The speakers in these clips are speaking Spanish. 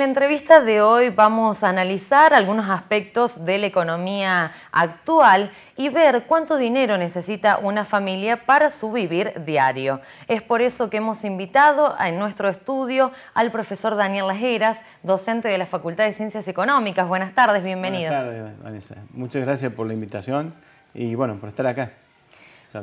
En la entrevista de hoy vamos a analizar algunos aspectos de la economía actual y ver cuánto dinero necesita una familia para su vivir diario. Es por eso que hemos invitado en nuestro estudio al profesor Daniel Lajeiras, docente de la Facultad de Ciencias Económicas. Buenas tardes, bienvenido. Buenas tardes, Vanessa. Muchas gracias por la invitación y bueno, por estar acá.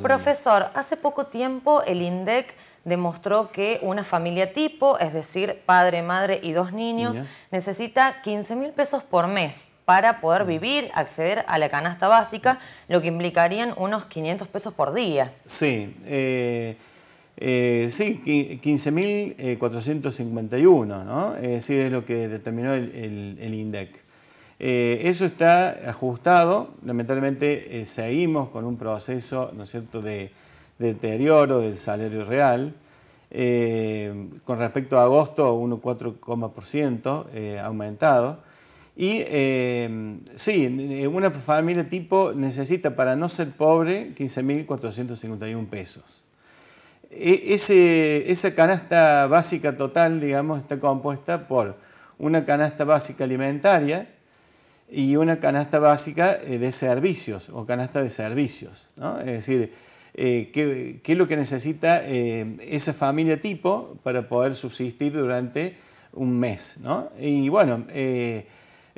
Profesor, hace poco tiempo el INDEC demostró que una familia tipo, es decir, padre, madre y dos niños, necesita 15 mil pesos por mes para poder mm. vivir, acceder a la canasta básica, lo que implicarían unos 500 pesos por día. Sí, eh, eh, sí 15.451, eh, ¿no? Es eh, decir, es lo que determinó el, INDEC. Eh, eso está ajustado, lamentablemente seguimos con un proceso, ¿no es cierto?, de, deterioro del salario real. Eh, con respecto a agosto, 1,4% eh, aumentado. Y eh, sí, una familia tipo necesita para no ser pobre 15.451 pesos. E, esa canasta básica total, digamos, está compuesta por una canasta básica alimentaria y una canasta básica de servicios o canasta de servicios. Es decir, eh, qué, es lo que necesita eh, esa familia tipo para poder subsistir durante un mes. Y bueno, eh,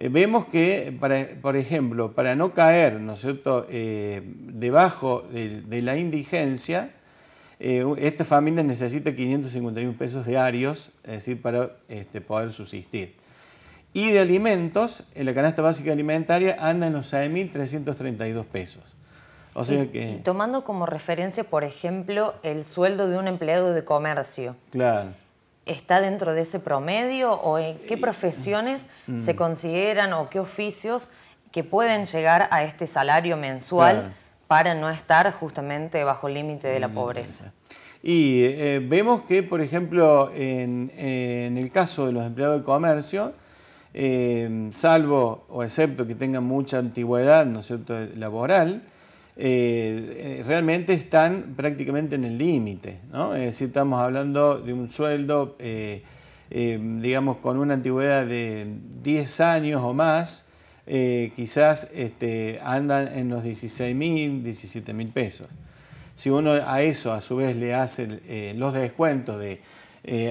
vemos que, por ejemplo, para no caer debajo de, la indigencia, esta familia necesita 551 pesos diarios, es decir, para este, poder subsistir. Y de alimentos, en la canasta básica alimentaria anda en los 6.332 pesos tomando como referencia, por ejemplo, el sueldo de un empleado de comercio. ¿Está dentro de ese promedio o en qué profesiones mm. se consideran o qué oficios que pueden llegar a este salario mensual para no estar justamente bajo el límite de la mm, pobreza? Y eh, vemos que, por ejemplo, en, el caso de los empleados de comercio, eh, salvo o excepto que tengan mucha antigüedad, ¿no cierto?, laboral, eh, realmente están prácticamente en el límite. ¿no? Es decir, estamos hablando de un sueldo, eh, eh, digamos, con una antigüedad de 10 años o más, quizás este, andan en los 16 mil, 17 mil pesos. Si uno a eso a su vez le hace los descuentos de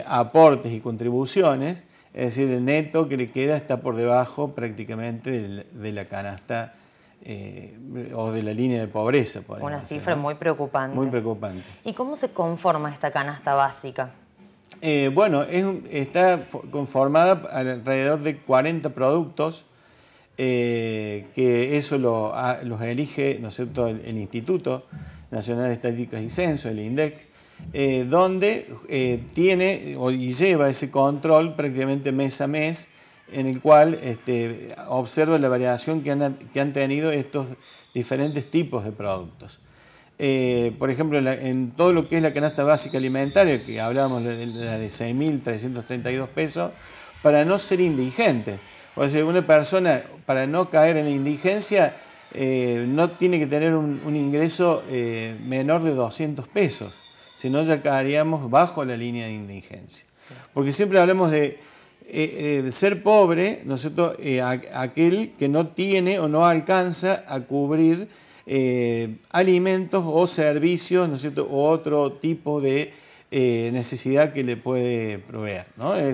aportes y contribuciones, es decir, el neto que le queda está por debajo prácticamente de la canasta eh, o de la línea de pobreza. Una cifra muy preocupante. Muy preocupante. ¿Y cómo se conforma esta canasta básica? Eh, bueno, está conformada alrededor de 40 productos, eh, que eso los elige ¿no es cierto? El, Instituto Nacional de Estadísticas y Censo, el INDEC, donde tiene y lleva ese control prácticamente mes a mes en el cual este, observa la variación que han, que han, tenido estos diferentes tipos de productos. Eh, por ejemplo, en todo lo que es la canasta básica alimentaria, que hablábamos de la de 6.332 pesos, para no ser indigente. O sea, una persona, para no caer en la indigencia, eh, no tiene que tener un, ingreso eh, menor de 200 pesos, sino ya caeríamos bajo la línea de indigencia. Porque siempre hablamos de eh, eh, ser pobre, ¿no es cierto? Eh, aquel que no tiene o no alcanza a cubrir alimentos o servicios, ¿no es cierto? O otro tipo de necesidad que le puede proveer,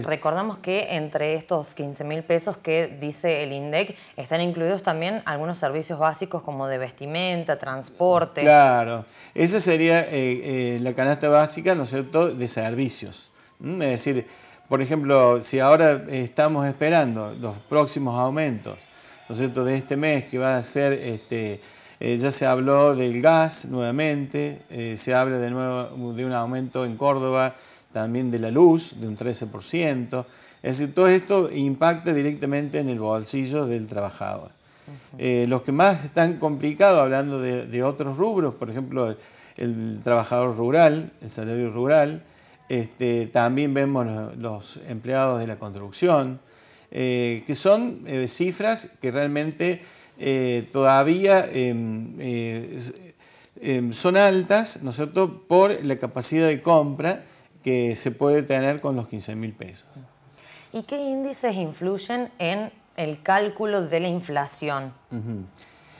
Recordamos que entre estos 15 mil pesos que dice el INDEC están incluidos también algunos servicios básicos como de vestimenta, transporte. Claro, esa sería la canasta básica, ¿no es cierto?, de servicios. Mm, es decir, por ejemplo, si ahora estamos esperando los próximos aumentos, ¿no es cierto?, de este mes que va a ser, este, eh, ya se habló del gas nuevamente, eh, se habla de nuevo de un aumento en Córdoba, también de la luz, de un 13%, es decir, todo esto impacta directamente en el bolsillo del trabajador. Eh, los que más están complicados, hablando de, otros rubros, por ejemplo, el trabajador rural, el salario rural, este, también vemos los empleados de la construcción, eh, que son eh, cifras que realmente eh, todavía em, em, son altas, ¿no es cierto?, por la capacidad de compra que se puede tener con los 15 mil pesos. ¿Y qué índices influyen en el cálculo de la inflación?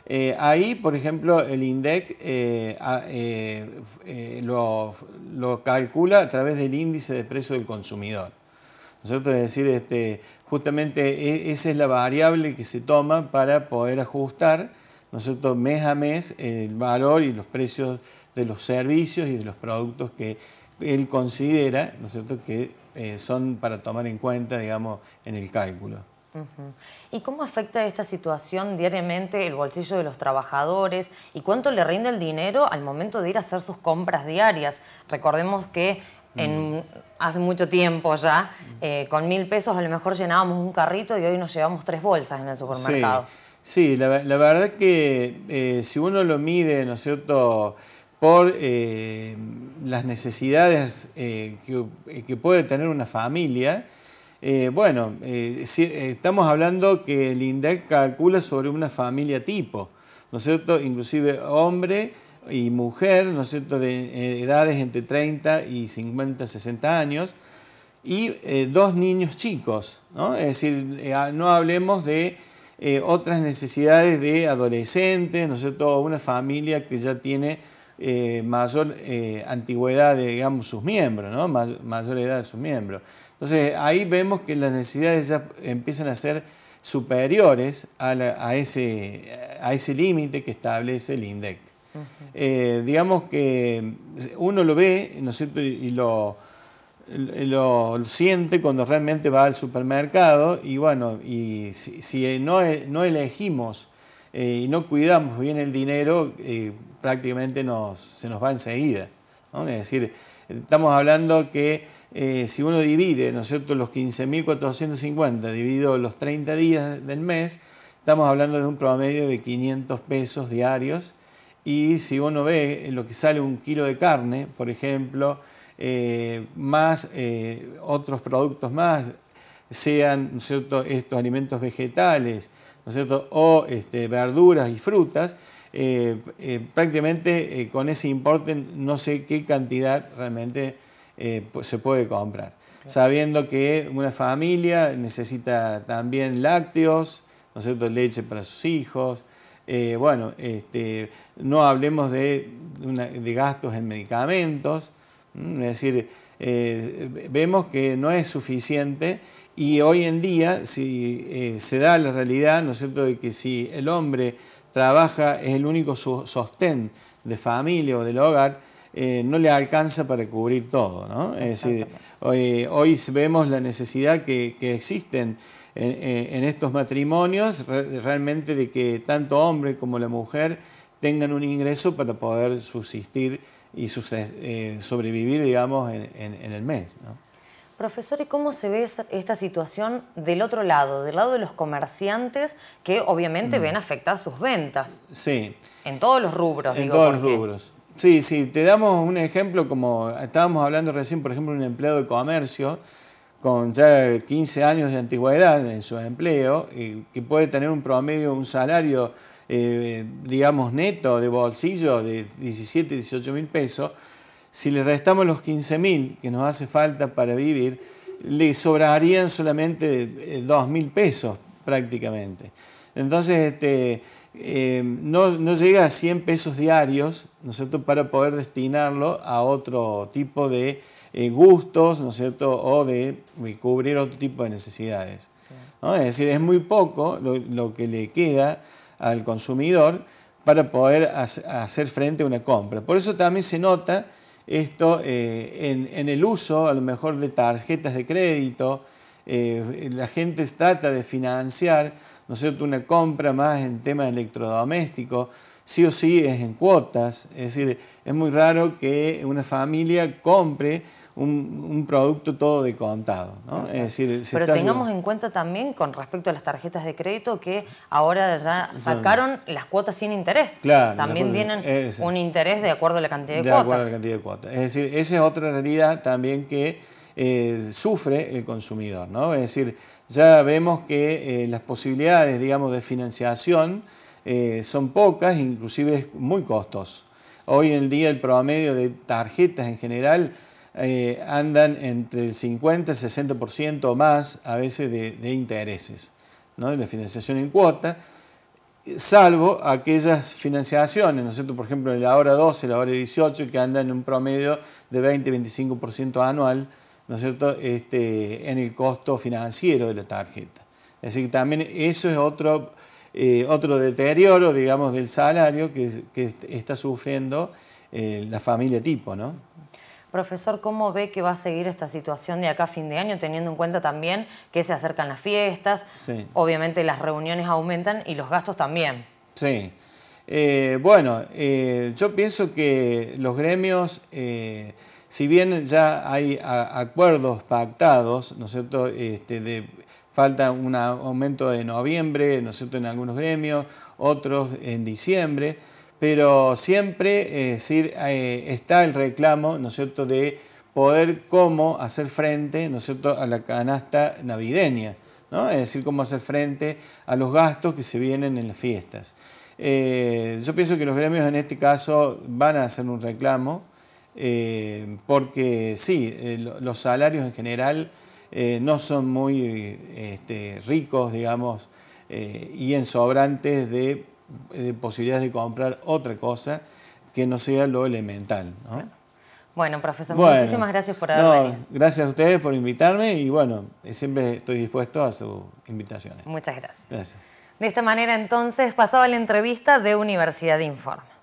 Eh, ahí, por ejemplo, el INDEC eh, eh, lo, calcula a través del índice de precio del consumidor. es decir, este, justamente e, esa es la variable que se toma para poder ajustar mes a mes el valor y los precios de los servicios y de los productos que él considera ¿no cierto? que son para tomar en cuenta, digamos, en el cálculo. ¿Y cómo afecta esta situación diariamente el bolsillo de los trabajadores y cuánto le rinde el dinero al momento de ir a hacer sus compras diarias? Recordemos que en, mm. hace mucho tiempo ya, eh, con mil pesos a lo mejor llenábamos un carrito y hoy nos llevamos tres bolsas en el supermercado. Sí, la, verdad que eh, si uno lo mide, ¿no es cierto?, por eh, las necesidades que, puede tener una familia, eh, bueno, eh, estamos hablando que el INDEC calcula sobre una familia tipo, ¿no es cierto? Inclusive hombre y mujer, ¿no es cierto?, de eh, edades entre 30 y 50, 60 años, y dos niños chicos, ¿no? Es decir, ah, no hablemos de otras necesidades de adolescentes, ¿no es cierto?, una familia que ya tiene eh, mayor eh, antigüedad de sus miembros, ¿no? mayor edad de sus miembros. Entonces ahí vemos que las necesidades ya empiezan a ser superiores a, ese, a ese límite que establece el INDEC. Eh, digamos que uno lo ve, ¿no Y lo, lo, siente cuando realmente va al supermercado y bueno, y si, no, no elegimos y no cuidamos bien el dinero, prácticamente se nos va enseguida. Es decir, estamos hablando que eh, si uno divide, ¿no cierto?, los 15.450 dividido los 30 días del mes, estamos hablando de un promedio de 500 pesos diarios. Y si uno ve lo que sale un kilo de carne, por ejemplo, eh, más eh, otros productos más, sean cierto? estos alimentos vegetales ¿no cierto? o este, verduras y frutas, eh, eh, prácticamente eh, con ese importe no sé qué cantidad realmente se puede comprar. Sabiendo que una familia necesita también lácteos, ¿no cierto? leche para sus hijos, bueno, este, no hablemos de, gastos en medicamentos, es decir, eh, vemos que no es suficiente y hoy en día si eh, se da la realidad, ¿no es cierto?, de que si el hombre trabaja es el único sostén de familia o del hogar, eh, no le alcanza para cubrir todo, ¿no? Es decir, hoy, vemos la necesidad que, que existen en, estos matrimonios, realmente de que tanto hombre como la mujer tengan un ingreso para poder subsistir y eh, sobrevivir, digamos, en, el mes. Profesor, ¿y cómo se ve esta situación del otro lado, del lado de los comerciantes que obviamente mm. ven afectadas sus ventas? Sí. En todos los rubros. En todos los rubros. Sí, sí, te damos un ejemplo como estábamos hablando recién, por ejemplo, un empleado de comercio con ya 15 años de antigüedad en su empleo que puede tener un promedio, un salario, eh, digamos, neto de bolsillo de 17, 18 mil pesos, si le restamos los 15 mil que nos hace falta para vivir, le sobrarían solamente 2 eh, mil pesos prácticamente. Entonces, este, eh, no, llega a 100 pesos diarios, ¿no para poder destinarlo a otro tipo de eh, gustos, ¿no es cierto?, o de eh, cubrir otro tipo de necesidades. Es decir, es muy poco lo, que le queda al consumidor para poder hacer frente a una compra. Por eso también se nota esto en, el uso, a lo mejor, de tarjetas de crédito, eh, la gente trata de financiar, ¿no una compra más en tema de electrodoméstico, sí o sí es en cuotas, es decir, es muy raro que una familia compre un, producto todo de contado. Es decir, Pero tengamos en cuenta también con respecto a las tarjetas de crédito que ahora ya sacaron las cuotas sin interés. también tienen un interés de acuerdo a la cantidad de cuotas. De acuerdo a la cantidad de cuotas. Es decir, esa es otra realidad también que eh, sufre el consumidor. ¿no? Es decir, ya vemos que eh, las posibilidades digamos, de financiación eh, son pocas, inclusive muy costos. Hoy en el día el promedio de tarjetas en general andan entre el 50 y el 60% o más a veces de, intereses, ¿no? de la financiación en cuota salvo aquellas financiaciones, ¿no es cierto? Por ejemplo, en la hora 12, la hora 18, que andan en un promedio de 20-25% anual, ¿no es cierto?, este, en el costo financiero de la tarjeta. Así que también eso es otro, eh, otro deterioro, digamos, del salario que, está sufriendo eh, la familia tipo, ¿no? Profesor, ¿cómo ve que va a seguir esta situación de acá a fin de año, teniendo en cuenta también que se acercan las fiestas? Sí. Obviamente las reuniones aumentan y los gastos también. Sí. Eh, bueno, yo pienso que los gremios si bien ya hay acuerdos pactados, ¿no cierto? Este, falta un aumento de noviembre, ¿no es cierto? En algunos gremios, otros en diciembre, pero siempre eh, está el reclamo, ¿no cierto?, de poder cómo hacer frente, ¿no a la canasta navideña, ¿no? Es decir, cómo hacer frente a los gastos que se vienen en las fiestas. Eh, yo pienso que los gremios en este caso van a hacer un reclamo, eh, porque sí, eh, los salarios en general eh, no son muy este, ricos, digamos, y ensobrantes de, de, posibilidades de comprar otra cosa que no sea lo elemental. Bueno, profesor, muchísimas gracias por haber venido. Gracias a ustedes por invitarme y bueno, siempre estoy dispuesto a sus invitaciones. Muchas gracias. De esta manera entonces pasaba la entrevista de Universidad de Informe.